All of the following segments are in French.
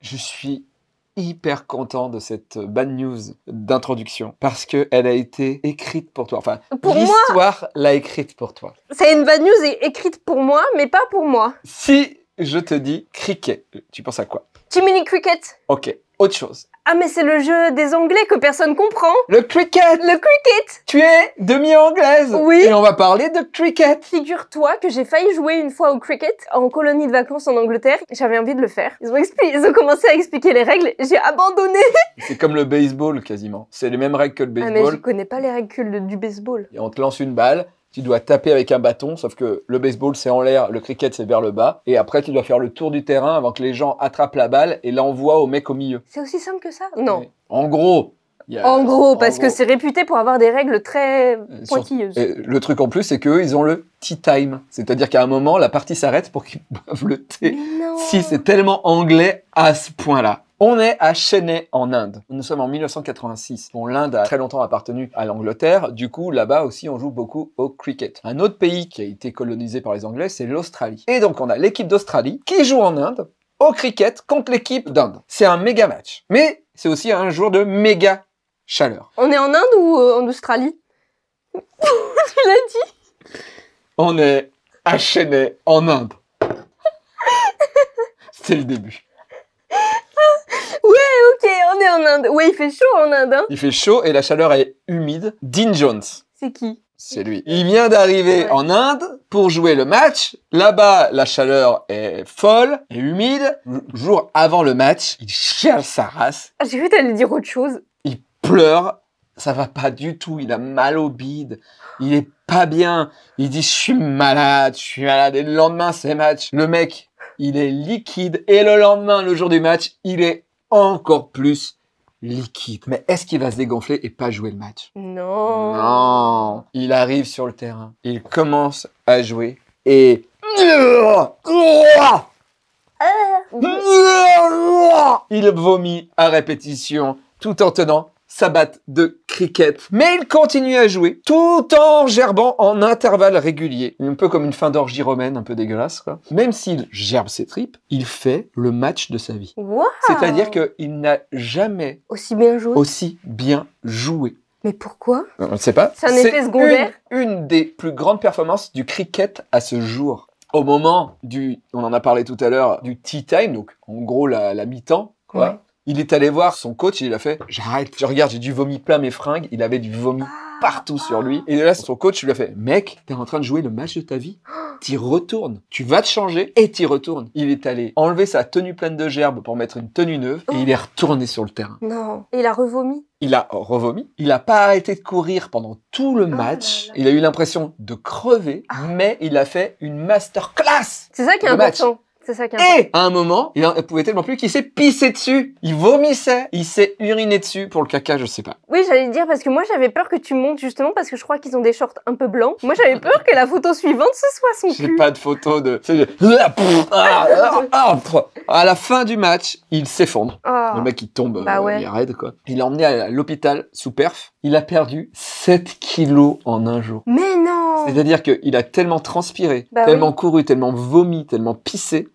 Je suis hyper content de cette bad news d'introduction parce que elle a été écrite pour toi. Enfin, l'histoire l'a écrite pour toi. C'est une bad news écrite pour moi, mais pas pour moi. Si je te dis cricket, tu penses à quoi Jiminy Cricket. Ok autre chose. Ah mais c'est le jeu des Anglais que personne comprend. Le cricket. Le cricket. Tu es demi-anglaise. Oui. Et on va parler de cricket. Figure-toi que j'ai failli jouer une fois au cricket en colonie de vacances en Angleterre. J'avais envie de le faire. Ils ont, ils ont commencé à expliquer les règles. J'ai abandonné. C'est comme le baseball quasiment. C'est les mêmes règles que le ah, baseball. mais je connais pas les règles du baseball. Et on te lance une balle tu dois taper avec un bâton, sauf que le baseball c'est en l'air, le cricket c'est vers le bas, et après tu dois faire le tour du terrain avant que les gens attrapent la balle et l'envoient au mec au milieu. C'est aussi simple que ça Non. en gros, en gros, parce que c'est réputé pour avoir des règles très euh, pointilleuses. le truc en plus, c'est qu'eux, ils ont le tea time. C'est-à-dire qu'à un moment, la partie s'arrête pour qu'ils boivent le thé. Si, c'est tellement anglais à ce point-là. On est à Chennai, en Inde. Nous sommes en 1986. Bon, l'Inde a très longtemps appartenu à l'Angleterre. Du coup, là-bas aussi, on joue beaucoup au cricket. Un autre pays qui a été colonisé par les Anglais, c'est l'Australie. Et donc, on a l'équipe d'Australie qui joue en Inde au cricket contre l'équipe d'Inde. C'est un méga match. Mais c'est aussi un jour de méga chaleur. On est en Inde ou euh, en Australie Tu l'as dit On est à Chennai, en Inde. c'est le début. Oui, il fait chaud en Inde. Hein. Il fait chaud et la chaleur est humide. Dean Jones. C'est qui c'est lui. Il vient d'arriver en Inde pour jouer le match. Là-bas, la chaleur est folle et humide. Le jour avant le match, il chiale sa race. Ah, j'ai vu t'allais dire autre chose. Il pleure. Ça va pas du tout. Il a mal au bide. Il est pas bien. Il dit, je suis malade, je suis malade. Et le lendemain, c'est match. Le mec, il est liquide. Et le lendemain, le jour du match, il est encore plus liquide. Mais est-ce qu'il va se dégonfler et pas jouer le match Non. Non. Il arrive sur le terrain. Il commence à jouer et euh. il vomit à répétition tout en tenant Sabat de cricket. Mais il continue à jouer, tout en gerbant en intervalles réguliers. Un peu comme une fin d'orgie romaine, un peu dégueulasse, Même s'il gerbe ses tripes, il fait le match de sa vie. C'est-à-dire qu'il n'a jamais aussi bien joué. Mais pourquoi euh, On ne sait pas. C'est un effet secondaire. Une, des plus grandes performances du cricket à ce jour au moment du, on en a parlé tout à l'heure, du tea time, donc en gros la, mi-temps, quoi. Il est allé voir son coach il a fait J'arrête, je regarde, j'ai du vomi plein mes fringues. Il avait du vomi ah. partout sur lui. Et là, son coach lui a fait Mec, t'es en train de jouer le match de ta vie t'y retournes. Tu vas te changer et t'y retournes. Il est allé enlever sa tenue pleine de gerbes pour mettre une tenue neuve et il est retourné sur le terrain. Non. il a revomi. Il a revomi. Il n'a pas arrêté de courir pendant tout le ah match. Il a eu l'impression de crever, ah. mais il a fait une masterclass. C'est ça qui est important. Et à un moment, il pouvait tellement plus qu'il s'est pissé dessus. Il vomissait. Il s'est uriné dessus pour le caca, je sais pas. Oui, j'allais dire parce que moi j'avais peur que tu montes justement parce que je crois qu'ils ont des shorts un peu blancs. Moi j'avais peur que la photo suivante ce soit son cul. J'ai pas de photo de. Ah, ah, ah, à la fin du match, il s'effondre. Le mec il tombe, bah euh, il est raide quoi. Il est emmené à l'hôpital sous perf. Il a perdu 7 kilos en un jour. Mais non. C'est-à-dire qu'il a tellement transpiré, bah tellement couru, tellement vomi, tellement pissé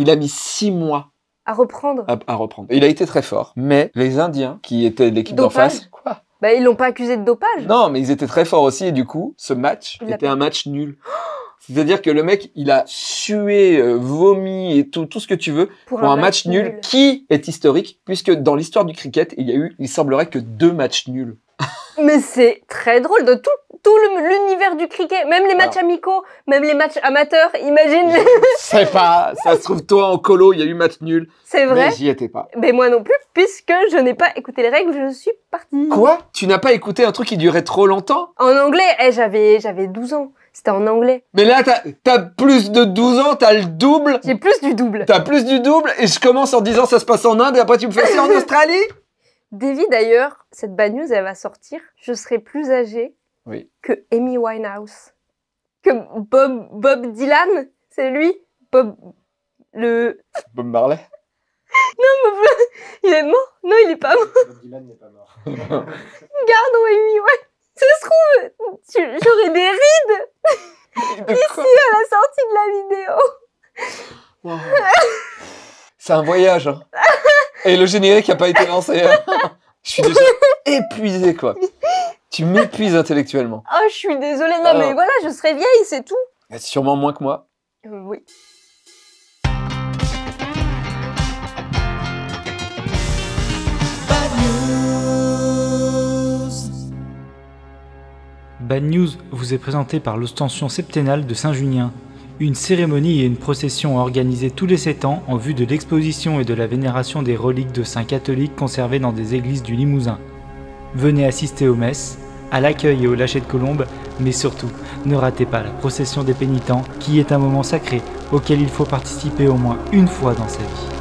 il a mis six mois à reprendre. À, reprendre. Il a été très fort, mais les Indiens, qui étaient l'équipe d'en face, quoi Bah ils l'ont pas accusé de dopage. Non, mais ils étaient très forts aussi et du coup, ce match était un match nul. Oh c'est-à-dire que le mec, il a sué, euh, vomi et tout, tout ce que tu veux pour, un, match, nul, qui est historique puisque dans l'histoire du cricket, il y a eu, il semblerait que deux matchs nuls. Mais c'est très drôle de tout, tout l'univers du cricket, même les matchs amicaux, même les matchs amateurs, imagine. Je sais pas, ça se trouve toi en colo, il y a eu match nul. C'est vrai. Mais j'y étais pas. Mais moi non plus, puisque je n'ai pas écouté les règles, je suis partie. Quoi Tu n'as pas écouté un truc qui durait trop longtemps En anglais, eh, j'avais j'avais 12 ans. C'était en anglais. Mais là, t'as as plus de 12 ans, t'as le double. J'ai plus du double. T'as plus du double, et je commence en disant ça se passe en Inde, et après tu me fais ça en Australie Davy, d'ailleurs, cette bad news, elle va sortir. Je serai plus âgée que Amy Winehouse. Que Bob, Dylan, c'est lui Bob. Le. Bob Marley Non, mais il est mort Non, il est pas mort. Bob Dylan n'est pas mort. Gardons Amy Winehouse se trouve, j'aurais des rides ici à la sortie de la vidéo. C'est un voyage. Hein. Et le générique n'a pas été lancé. Hein. Je suis déjà épuisée, quoi. Tu m'épuises intellectuellement. Oh, je suis désolée. Non, ah. mais voilà, je serai vieille, c'est tout. Sûrement moins que moi. Euh, oui. Bad News vous est présenté par l'ostension septennale de Saint-Junien, une cérémonie et une procession organisées tous les 7 ans en vue de l'exposition et de la vénération des reliques de saints catholiques conservées dans des églises du Limousin. Venez assister aux messes, à l'accueil et au lâcher de colombes, mais surtout, ne ratez pas la procession des pénitents qui est un moment sacré auquel il faut participer au moins une fois dans sa vie.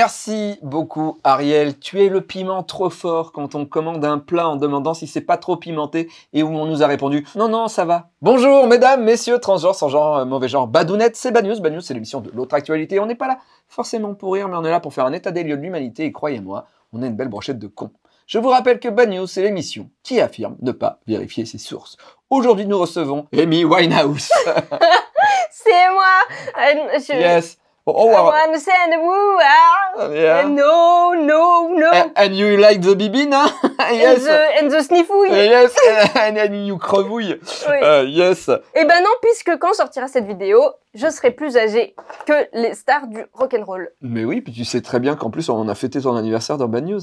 Merci beaucoup Ariel. Tu es le piment trop fort quand on commande un plat en demandant si c'est pas trop pimenté et où on nous a répondu non non ça va. Bonjour mesdames, messieurs, transgenres, sans genre, euh, mauvais genre, badounette, c'est Bad News. News c'est l'émission de l'autre actualité. On n'est pas là forcément pour rire mais on est là pour faire un état des lieux de l'humanité et croyez-moi, on a une belle brochette de cons. Je vous rappelle que Bad c'est l'émission qui affirme ne pas vérifier ses sources. Aujourd'hui, nous recevons Amy Winehouse. c'est moi. Euh, yes. Oh, wow. Oh, I oh. want to woo, oh, No, no, no. And, you like the bibine, hein? yes. And the, uh, Yes, and, you crevouille. Uh, yes. Eh ben non, puisque quand sortira cette vidéo, je serai plus âgé que les stars du rock'n'roll. Mais oui, puis tu sais très bien qu'en plus, on a fêté ton anniversaire dans Bad News.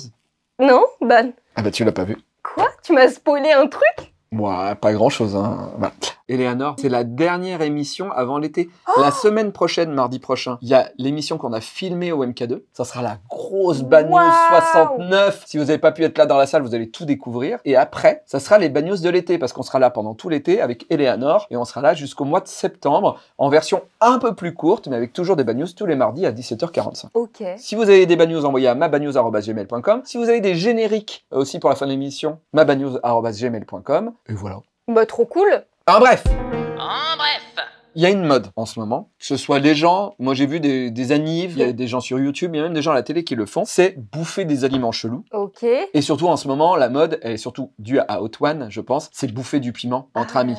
Non, bad. Ah bah tu l'as pas vu. Quoi Tu m'as spoilé un truc Moi, ouais, pas grand-chose. Hein. Bah. Eleanor, c'est la dernière émission avant l'été. Oh la semaine prochaine, mardi prochain, il y a l'émission qu'on a filmée au MK2. Ça sera la grosse Bagnos 69. Si vous n'avez pas pu être là dans la salle, vous allez tout découvrir. Et après, ça sera les Bagnos de l'été parce qu'on sera là pendant tout l'été avec Eleanor et on sera là jusqu'au mois de septembre en version un peu plus courte, mais avec toujours des Bagnos tous les mardis à 17h45. Ok. Si vous avez des Bagnos, envoyez à mabagnos.gmail.com. Si vous avez des génériques euh, aussi pour la fin de l'émission, mabagnos.gmail.com. Et voilà. Bah, trop cool. En ah, bref. En bref. Il y a une mode en ce moment, que ce soit les gens, moi j'ai vu des, des il y a des gens sur YouTube, il y a même des gens à la télé qui le font, c'est bouffer des aliments chelous. Ok. Et surtout en ce moment, la mode est surtout due à One, je pense, c'est bouffer du piment entre ah amis.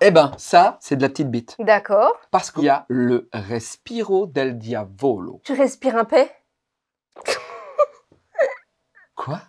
Eh ben, ça, c'est de la petite bite. D'accord. Parce qu'il y a le respiro del diavolo. Tu respires un peu. Quoi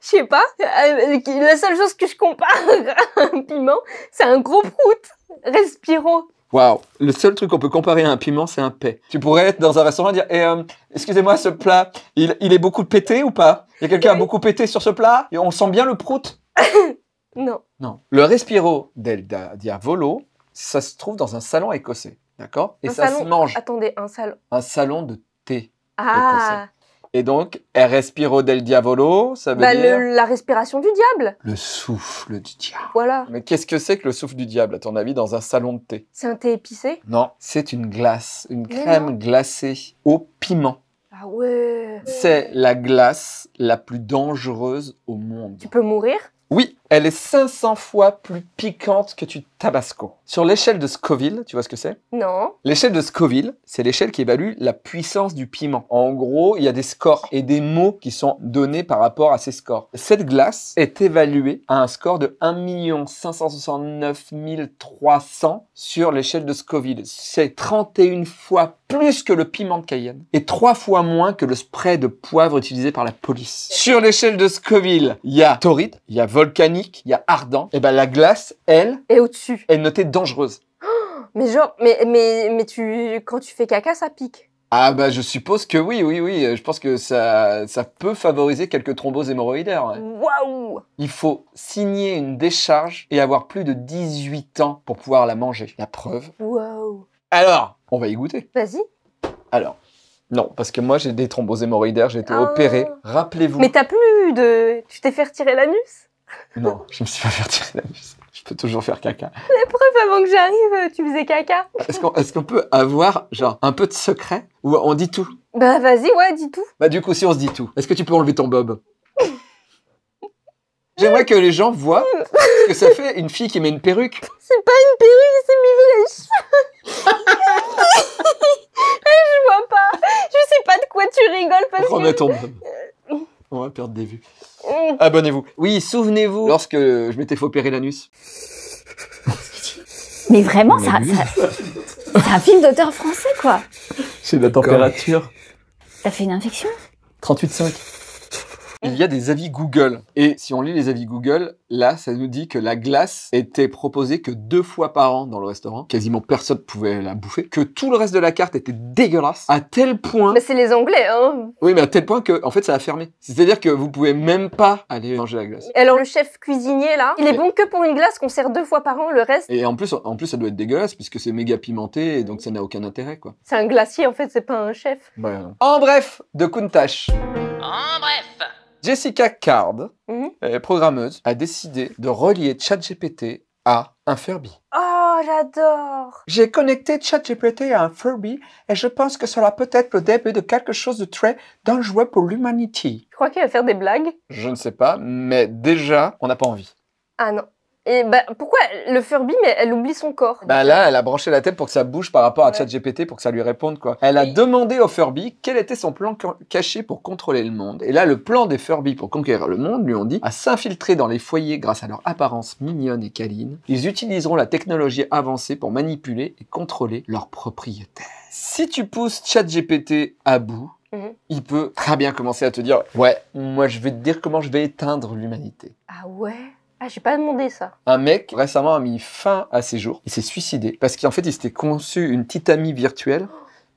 je sais pas. Euh, la seule chose que je compare à un piment, c'est un gros prout. Respiro. Waouh, le seul truc qu'on peut comparer à un piment, c'est un paix. Tu pourrais être dans un restaurant et dire eh, euh, Excusez-moi, ce plat, il, est beaucoup pété ou pas Il y a quelqu'un a beaucoup pété sur ce plat et On sent bien le prout Non. Non. Le Respiro del Diavolo, ça se trouve dans un salon écossais. D'accord Et ça se mange. Attendez, un salon. Un salon de thé. Ah. écossais. Et donc, el respiro del diavolo, ça veut bah, dire La respiration du diable. Le souffle du diable. Voilà. Mais qu'est-ce que c'est que le souffle du diable, à ton avis, dans un salon de thé C'est un thé épicé Non, c'est une glace, une crème glacée au piment. Ah ouais C'est la glace la plus dangereuse au monde. Tu peux mourir Oui, elle est 500 fois plus piquante que du tabasco. Sur l'échelle de Scoville, tu vois ce que c'est Non. L'échelle de Scoville, c'est l'échelle qui évalue la puissance du piment. En gros, il y a des scores et des mots qui sont donnés par rapport à ces scores. Cette glace est évaluée à un score de 1 569 300 sur l'échelle de Scoville. C'est 31 fois plus que le piment de Cayenne et 3 fois moins que le spray de poivre utilisé par la police. Sur l'échelle de Scoville, il y a torride, il y a volcanique, il y a ardent. Et eh ben la glace, elle, est au-dessus. Est notée dans mais genre, mais, mais, mais tu, quand tu fais caca, ça pique. Ah bah je suppose que oui, oui, oui. Je pense que ça, ça peut favoriser quelques thromboses hémorroïdaires. Waouh Il faut signer une décharge et avoir plus de 18 ans pour pouvoir la manger. La preuve. Waouh Alors, on va y goûter. Vas-y. Alors, non, parce que moi j'ai des thromboses hémorroïdaires, j'ai été ah. opéré. Rappelez-vous. Mais t'as plus de... Tu t'es fait retirer l'anus Non, je me suis pas fait retirer l'anus je peux toujours faire caca. prof avant que j'arrive, tu faisais caca. Est-ce qu'on peut avoir genre un peu de secret Ou on dit tout Bah vas-y, ouais, dis tout. Bah du coup, si on se dit tout, est-ce que tu peux enlever ton bob J'aimerais que les gens voient ce que ça fait une fille qui met une perruque. C'est pas une perruque, c'est mes vaches. Je vois pas. Je sais pas de quoi tu rigoles parce que... ton bob. On va perdre des vues. Abonnez-vous. Oui, souvenez-vous. Lorsque je m'étais fait opérer l'anus. Mais vraiment, ça, c'est un film d'auteur français, quoi. C'est la température. T'as fait une infection 38,5 il y a des avis Google. Et si on lit les avis Google, là, ça nous dit que la glace était proposée que deux fois par an dans le restaurant. Quasiment personne pouvait la bouffer. Que tout le reste de la carte était dégueulasse. À tel point. Mais c'est les Anglais, hein. Oui, mais à tel point que, en fait, ça a fermé. C'est-à-dire que vous pouvez même pas aller manger la glace. Alors, le chef cuisinier, là, il est bon que pour une glace qu'on sert deux fois par an, le reste. Et en plus, en plus, ça doit être dégueulasse puisque c'est méga pimenté et donc ça n'a aucun intérêt, quoi. C'est un glacier, en fait, c'est pas un chef. Bah, en bref, de Kuntash. En bref. Jessica Card, mhm. programmeuse, a décidé de relier ChatGPT à un Furby. Oh, j'adore J'ai connecté ChatGPT à un Furby et je pense que cela peut être le début de quelque chose de très dangereux pour l'humanité. Je crois qu'il va faire des blagues Je ne sais pas, mais déjà, on n'a pas envie. Ah non. Et bah, pourquoi le Furby, mais elle oublie son corps Bah là, elle a branché la tête pour que ça bouge par rapport à ChatGPT, pour que ça lui réponde quoi. Elle a demandé au Furby quel était son plan caché pour contrôler le monde. Et là, le plan des Furby pour conquérir le monde, lui ont dit, à s'infiltrer dans les foyers grâce à leur apparence mignonne et câline. Ils utiliseront la technologie avancée pour manipuler et contrôler leurs propriétaires. Si tu pousses ChatGPT à bout, mhm. il peut très bien commencer à te dire Ouais, moi je vais te dire comment je vais éteindre l'humanité. Ah ouais ah, j'ai pas demandé ça. Un mec récemment a mis fin à ses jours. Il s'est suicidé parce qu'en fait, il s'était conçu une petite amie virtuelle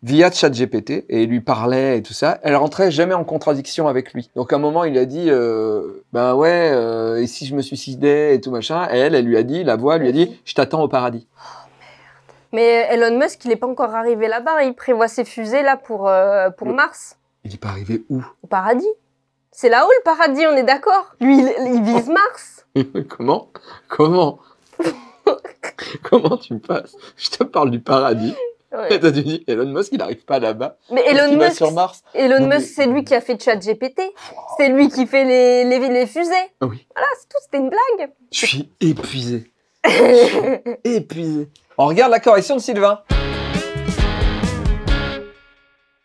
via ChatGPT et il lui parlait et tout ça. Elle rentrait jamais en contradiction avec lui. Donc à un moment, il a dit euh, ben ouais, euh, et si je me suicidais et tout machin. elle, elle lui a dit, la voix lui a dit, je t'attends au paradis. Oh, Mais Elon Musk, il n'est pas encore arrivé là-bas. Il prévoit ses fusées là pour, euh, pour Mars. Il n'est pas arrivé où Au paradis. C'est là-haut le paradis, on est d'accord. Lui, il vise oh. Mars. Comment Comment Comment tu me passes Je te parle du paradis. Et t'as Elon Musk, il n'arrive pas là-bas. Mais Elon Musk, sur Mars. Elon Musk, c'est lui qui a fait GPT. C'est lui qui fait les, les, les fusées. Ah oui. Voilà, c'est tout, c'était une blague. Je suis épuisé. épuisé. On regarde la correction de Sylvain.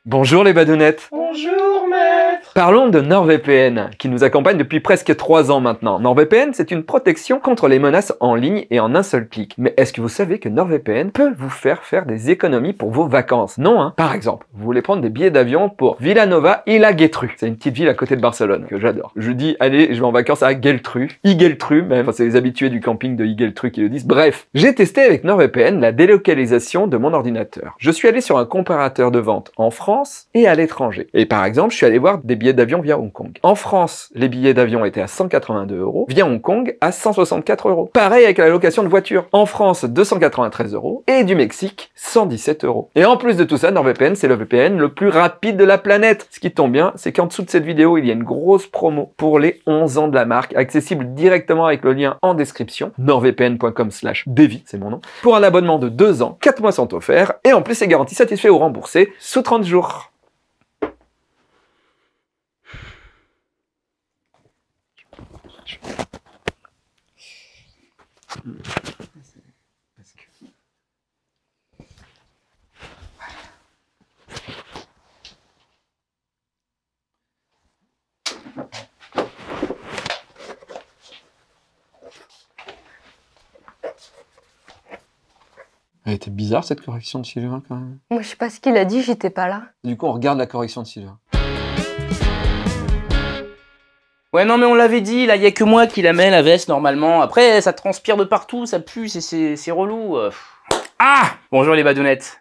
Bonjour les badounettes. Bonjour mère. Parlons de NordVPN, qui nous accompagne depuis presque trois ans maintenant. NordVPN, c'est une protection contre les menaces en ligne et en un seul clic. Mais est-ce que vous savez que NordVPN peut vous faire faire des économies pour vos vacances Non, hein Par exemple, vous voulez prendre des billets d'avion pour Villanova et la Geltrú. C'est une petite ville à côté de Barcelone, que j'adore. Je dis, allez, je vais en vacances à Geltrú. Igeltru, même. Enfin, c'est les habitués du camping de Igeltru qui le disent. Bref, j'ai testé avec NordVPN la délocalisation de mon ordinateur. Je suis allé sur un comparateur de vente en France et à l'étranger. Et par exemple, je suis allé voir des billets d'avion via Hong Kong. En France, les billets d'avion étaient à 182 euros, via Hong Kong à 164 euros. Pareil avec la location de voiture. En France, 293 euros et du Mexique, 117 euros. Et en plus de tout ça, NordVPN, c'est le VPN le plus rapide de la planète. Ce qui tombe bien, c'est qu'en dessous de cette vidéo, il y a une grosse promo pour les 11 ans de la marque, accessible directement avec le lien en description, nordvpn.com slash c'est mon nom, pour un abonnement de 2 ans, 4 mois sont offerts, et en plus c'est garanti satisfait ou remboursé sous 30 jours. Elle était bizarre cette correction de Sylvain quand même. Moi je sais pas ce qu'il a dit, j'étais pas là. Du coup on regarde la correction de Sylvain. Ouais, non, mais on l'avait dit, là, il n'y a que moi qui la mets, la veste, normalement. Après, ça transpire de partout, ça pue, c'est relou. Euh, ah Bonjour les badounettes.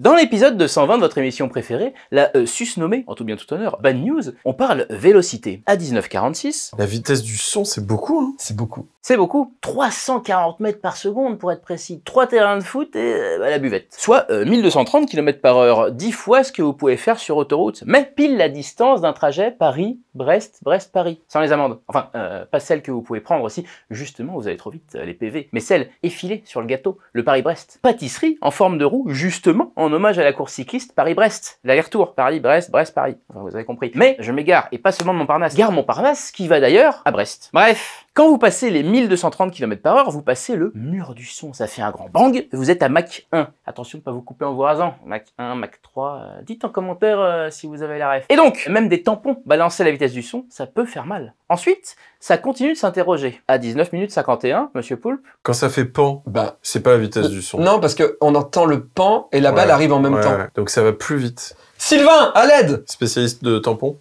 Dans l'épisode 120 de votre émission préférée, la euh, susnommée, en tout bien tout honneur, Bad News, on parle vélocité. À 1946... La vitesse du son, c'est beaucoup, hein C'est beaucoup. C'est beaucoup. 340 mètres par seconde, pour être précis. Trois terrains de foot et euh, la buvette. Soit 1230 euh, km par heure, 10 fois ce que vous pouvez faire sur autoroute, mais pile la distance d'un trajet Paris-Brest, Brest-Paris, sans les amendes. Enfin, pas celles que vous pouvez prendre aussi, justement, vous allez trop vite, les PV, mais celles effilées sur le gâteau, le Paris-Brest. Pâtisserie en forme de roue, justement, en hommage à la course cycliste Paris-Brest, l'aller-retour, Paris-Brest, Brest-Paris. vous avez compris. Mais je m'égare, et pas seulement de Montparnasse. Gare Montparnasse qui va d'ailleurs à Brest. Bref, quand vous passez les 1230 km par heure, vous passez le mur du son. Ça fait un grand bang, vous êtes à Mach 1. Attention de ne pas vous couper en vous rasant. Mach 1, Mach euh, 3, dites en commentaire euh, si vous avez la ref. Et donc, même des tampons balancer à la vitesse du son, ça peut faire mal. Ensuite, ça continue de s'interroger. À 19 minutes 51, monsieur Poulpe. Quand ça fait pan, bah, c'est pas la vitesse du son. Non, parce qu'on entend le pan et la balle arrive en même temps. Donc ça va plus vite. Sylvain, à l'aide Spécialiste de tampons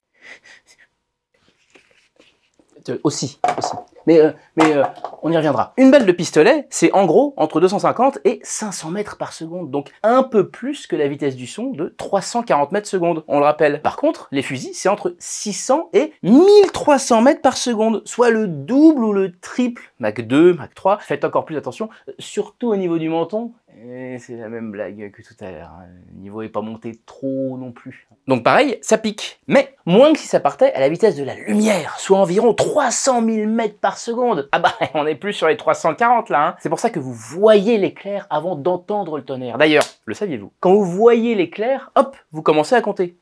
Aussi, aussi. Mais, euh, mais euh, on y reviendra. Une balle de pistolet, c'est en gros entre 250 et 500 mètres par seconde, donc un peu plus que la vitesse du son de 340 mètres seconde, on le rappelle. Par contre, les fusils, c'est entre 600 et 1300 mètres par seconde, soit le double ou le triple. Mac 2, Mac 3, faites encore plus attention, euh, surtout au niveau du menton, c'est la même blague que tout à l'heure. Hein. Le niveau est pas monté trop non plus. Donc pareil, ça pique. Mais moins que si ça partait à la vitesse de la lumière, soit environ 300 000 mètres seconde. Ah bah, on est plus sur les 340 là. Hein. C'est pour ça que vous voyez l'éclair avant d'entendre le tonnerre. D'ailleurs, le saviez-vous Quand vous voyez l'éclair, hop, vous commencez à compter.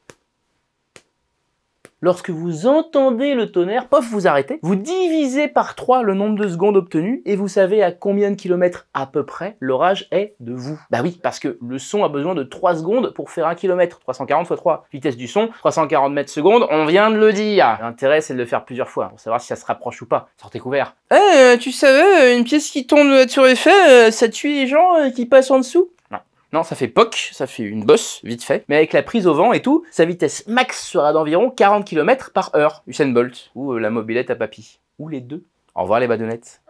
Lorsque vous entendez le tonnerre, pof, vous arrêtez, vous divisez par 3 le nombre de secondes obtenues et vous savez à combien de kilomètres à peu près l'orage est de vous. Bah oui, parce que le son a besoin de 3 secondes pour faire 1 km. 340 x 3, vitesse du son, 340 mètres secondes, on vient de le dire. L'intérêt, c'est de le faire plusieurs fois pour savoir si ça se rapproche ou pas. Sortez couvert. Eh, tu savais, une pièce qui tombe sur les euh, ça tue les gens euh, qui passent en dessous non, ça fait POC, ça fait une bosse, vite fait. Mais avec la prise au vent et tout, sa vitesse max sera d'environ 40 km par heure. Usain Bolt, ou euh, la mobilette à papy. Ou les deux. Au revoir les badonnettes.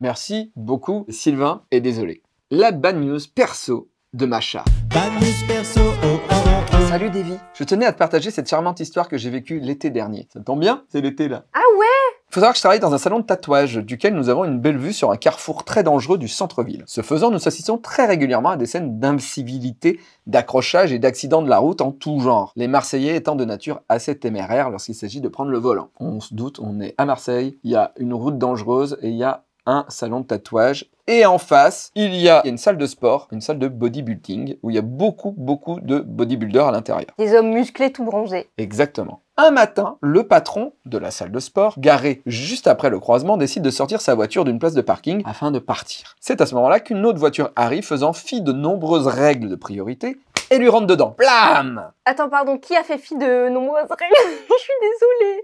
Merci beaucoup Sylvain et désolé. La bad news perso de Macha. Bad news perso, oh, oh, oh, Salut Davy. Je tenais à te partager cette charmante histoire que j'ai vécue l'été dernier. Ça tombe bien, c'est l'été là. Ah ouais faut savoir que je travaille dans un salon de tatouage, duquel nous avons une belle vue sur un carrefour très dangereux du centre-ville. Ce faisant, nous assistons très régulièrement à des scènes d'incivilité, d'accrochage et d'accidents de la route en tout genre, les Marseillais étant de nature assez téméraire lorsqu'il s'agit de prendre le volant. On se doute, on est à Marseille, il y a une route dangereuse et il y a un salon de tatouage. Et en face, il y a une salle de sport, une salle de bodybuilding, où il y a beaucoup, beaucoup de bodybuilders à l'intérieur. Des hommes musclés tout bronzés. Exactement. Un matin, le patron de la salle de sport, garé juste après le croisement, décide de sortir sa voiture d'une place de parking afin de partir. C'est à ce moment-là qu'une autre voiture arrive faisant fi de nombreuses règles de priorité et lui rentre dedans. Blam Attends, pardon, qui a fait fi de nombreuses règles Je suis désolée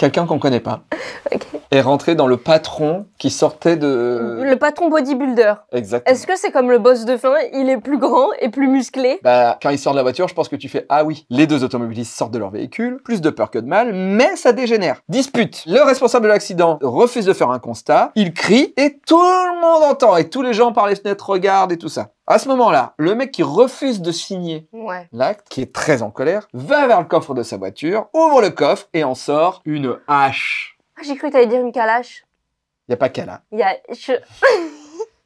quelqu'un qu'on connaît pas, est rentré dans le patron qui sortait de... Le patron bodybuilder. Exactement. Est-ce que c'est comme le boss de fin, il est plus grand et plus musclé Bah, quand il sort de la voiture, je pense que tu fais « Ah oui, les deux automobilistes sortent de leur véhicule, plus de peur que de mal, mais ça dégénère. » Dispute. Le responsable de l'accident refuse de faire un constat, il crie et tout le monde entend et tous les gens par les fenêtres regardent et tout ça. À ce moment-là, le mec qui refuse de signer l'acte, qui est très en colère, va vers le coffre de sa voiture, ouvre le coffre et en sort une hache. Ah, j'ai cru que t'allais dire une calache. Y a pas cala. Y a...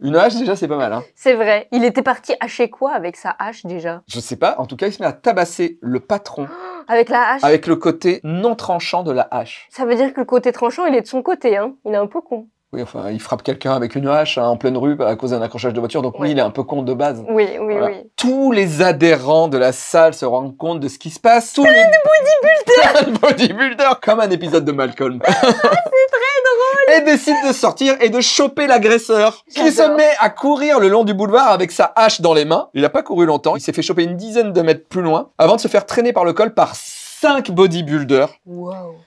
Une hache, déjà, c'est pas mal. Hein. C'est vrai. Il était parti hacher quoi avec sa hache déjà Je sais pas. En tout cas, il se met à tabasser le patron. avec la hache Avec le côté non tranchant de la hache. Ça veut dire que le côté tranchant, il est de son côté. Hein. Il est un peu con. Oui, enfin, il frappe quelqu'un avec une hache hein, en pleine rue à cause d'un accrochage de voiture. Donc oui, il est un peu con de base. Oui, oui, oui. Tous les adhérents de la salle se rendent compte de ce qui se passe. Tous Plein les... de bodybuilders. bodybuilders, comme un épisode de Malcolm. Ah, c'est très drôle. Et décide de sortir et de choper l'agresseur, qui se met à courir le long du boulevard avec sa hache dans les mains. Il n'a pas couru longtemps. Il s'est fait choper une dizaine de mètres plus loin, avant de se faire traîner par le col par 5 bodybuilders.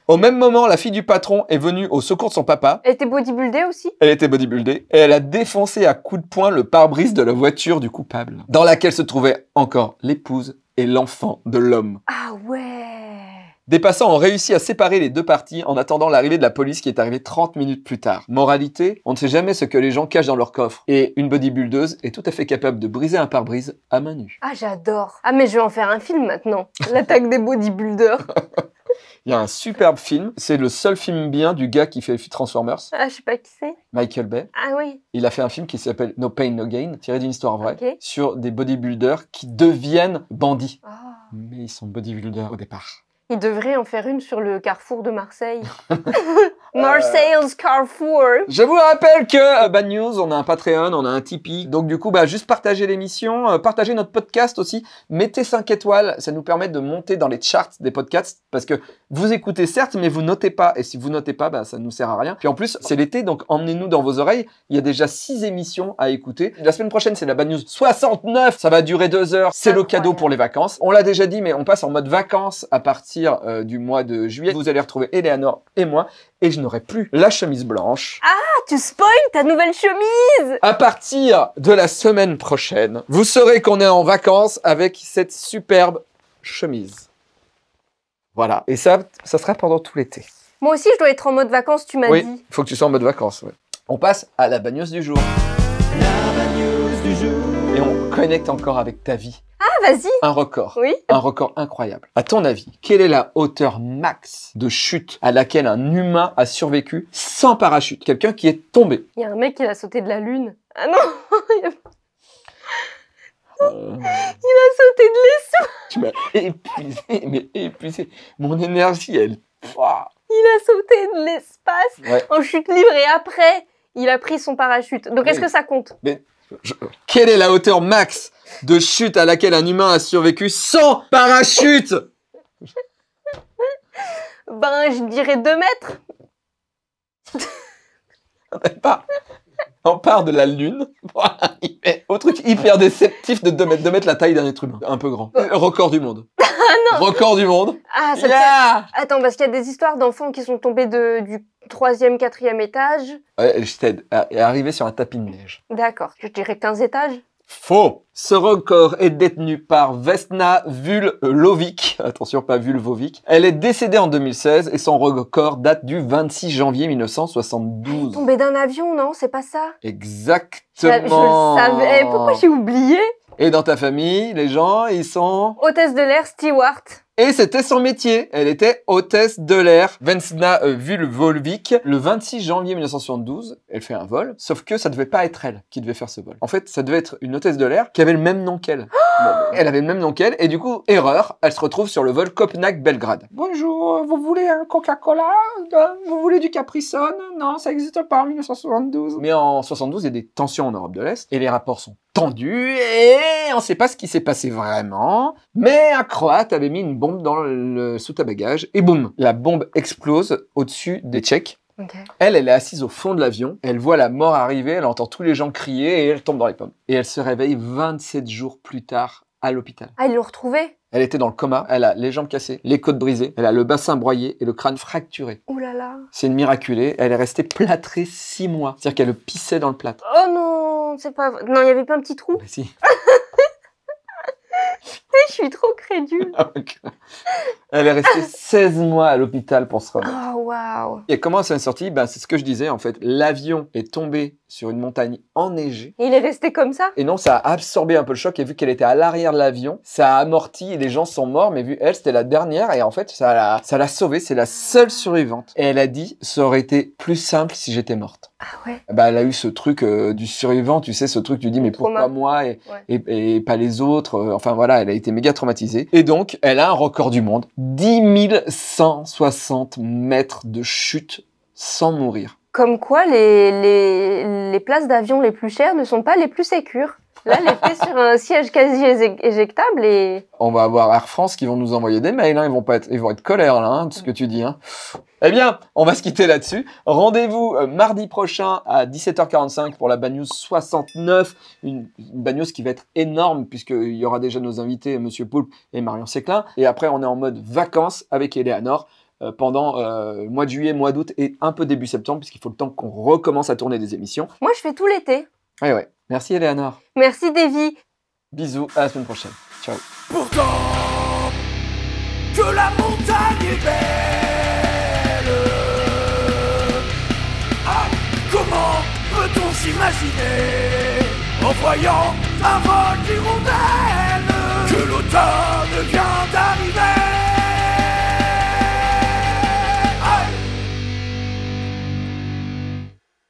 Au même moment, la fille du patron est venue au secours de son papa. Elle était bodybuildée aussi Elle était bodybuildée et elle a défoncé à coups de poing le pare-brise de la voiture du coupable, dans laquelle se trouvaient encore l'épouse et l'enfant de l'homme. Ah ouais des passants ont réussi à séparer les deux parties en attendant l'arrivée de la police qui est arrivée 30 minutes plus tard. Moralité, on ne sait jamais ce que les gens cachent dans leur coffre. Et une bodybuildeuse est tout à fait capable de briser un pare-brise à main nue. Ah, j'adore. Ah, mais je vais en faire un film maintenant. L'attaque des bodybuilders. Il y a un superbe film. C'est le seul film bien du gars qui fait Transformers. Ah, je sais pas qui c'est. Michael Bay. Ah oui. Il a fait un film qui s'appelle No Pain No Gain, tiré d'une histoire vraie, sur des bodybuilders qui deviennent bandits. Ah. Mais ils sont bodybuilders au départ. Il devrait en faire une sur le carrefour de Marseille. Euh, Marseille's Carrefour. Je vous rappelle que euh, Bad News, on a un Patreon, on a un Tipeee. Donc du coup, bah, juste partagez l'émission, euh, partagez notre podcast aussi. Mettez 5 étoiles, ça nous permet de monter dans les charts des podcasts parce que vous écoutez certes, mais vous notez pas. Et si vous notez pas, bah, ça nous sert à rien. Puis en plus, c'est l'été, donc emmenez-nous dans vos oreilles. Il y a déjà 6 émissions à écouter. La semaine prochaine, c'est la Bad News 69. Ça va durer 2 heures. C'est le cadeau pour les vacances. On l'a déjà dit, mais on passe en mode vacances à partir du mois de juillet. Vous allez retrouver Eleanor et moi. Et je plus la chemise blanche. Ah, tu spoil ta nouvelle chemise À partir de la semaine prochaine, vous saurez qu'on est en vacances avec cette superbe chemise. Voilà. Et ça, ça sera pendant tout l'été. Moi aussi, je dois être en mode vacances, tu m'as dit. Oui, faut que tu sois en mode vacances. On passe à la bagnose du jour. Et on connecte encore avec ta vie un record. Oui. Un record incroyable. À ton avis, quelle est la hauteur max de chute à laquelle un humain a survécu sans parachute Quelqu'un qui est tombé. Il y a un mec qui a sauté de la lune. Ah non euh, Il a sauté de l'espace. Tu m'as épuisé, mais épuisé. Mon énergie, elle. Il a sauté de l'espace en chute libre et après, il a pris son parachute. Donc, est-ce que ça compte quelle est la hauteur max de chute à laquelle un humain a survécu sans parachute Ben, je dirais 2 mètres. pas part de la Lune au truc hyper déceptif de 2 mètres, la taille d'un être humain. Un peu grand. Record du monde. Ah, non Record du monde. Ah, ça Attends, parce qu'il y a des histoires d'enfants qui sont tombés de, du troisième, quatrième étage. Ouais, et arrivé sur un tapis de neige. D'accord, je dirais 15 étages. Faux. Ce record est détenu par Vesna Vulovic. Attention, pas Vulvovic. Elle est décédée en 2016 et son record date du 26 janvier 1972. Tombée d'un avion, non C'est pas ça Exactement. Je, je le savais. Pourquoi j'ai oublié et dans ta famille, les gens, ils sont Hôtesse de l'air, Stewart. Et c'était son métier. Elle était hôtesse de l'air. Vensna euh, Vulvolvik, le 26 janvier 1972, elle fait un vol. Sauf que ça devait pas être elle qui devait faire ce vol. En fait, ça devait être une hôtesse de l'air qui avait le même nom qu'elle. Oh elle avait le même nom qu'elle. Et du coup, erreur, elle se retrouve sur le vol Copenhague-Belgrade. Bonjour, vous voulez un Coca-Cola du Capricorne, non, ça n'existe pas en 1972. Mais en 72, il y a des tensions en Europe de l'Est et les rapports sont tendus et on ne sait pas ce qui s'est passé vraiment. Mais un Croate avait mis une bombe dans le soute à et boum, la bombe explose au-dessus des Tchèques. Elle, elle est assise au fond de l'avion, elle voit la mort arriver, elle entend tous les gens crier et elle tombe dans les pommes. Et elle se réveille 27 jours plus tard à l'hôpital. Ah, ils l'ont retrouvée Elle était dans le coma, elle a les jambes cassées, les côtes brisées, elle a le bassin broyé et le crâne fracturé. Oh là là C'est une miraculée, elle est restée plâtrée six mois. C'est-à-dire qu'elle pissait dans le plâtre. Oh non, c'est pas Non, il y avait pas un petit trou bah, si. je suis trop crédule. Ah, elle est restée 16 mois à l'hôpital pour se remettre. Ah, et comment ça s'est sorti ben, C'est ce que je disais, en fait. L'avion est tombé sur une montagne enneigée. Et il est resté comme ça Et non, ça a absorbé un peu le choc. Et vu qu'elle était à l'arrière de l'avion, ça a amorti et les gens sont morts. Mais vu elle, c'était la dernière. Et en fait, ça l'a, ça l'a sauvée. C'est la seule survivante. Et elle a dit, ça aurait été plus simple si j'étais morte. Ah ouais Bah, elle a eu ce truc euh, du survivant, tu sais, ce truc, tu dis, mais pourquoi moi et, et, pas les autres Enfin, voilà, elle a été méga traumatisée. Et donc, elle a un record du monde. 10 160 mètres de chute sans mourir. Comme quoi, les, les, les places d'avion les plus chères ne sont pas les plus sécures. Là, elle sur un siège quasi éjectable et. On va avoir Air France qui vont nous envoyer des mails. Hein. Ils vont pas être, ils vont être colères là, hein, de ce que tu dis. Hein. Eh bien, on va se quitter là-dessus. Rendez-vous euh, mardi prochain à 17h45 pour la News 69. Une, une News qui va être énorme puisqu'il y aura déjà nos invités, euh, Monsieur Poulpe et Marion Séclin. Et après, on est en mode vacances avec Eleanor euh, pendant mois de juillet, mois d'août et un peu début septembre puisqu'il faut le temps qu'on recommence à tourner des émissions. Moi, je fais tout l'été. Oui, eh ouais. Merci Eleanor. Merci Davy. Bisous, à la semaine prochaine. Ciao. Pourtant, que la montagne est belle. Ah, comment peut-on s'imaginer en voyant un vol d'hirondelle que l'automne vient d'arriver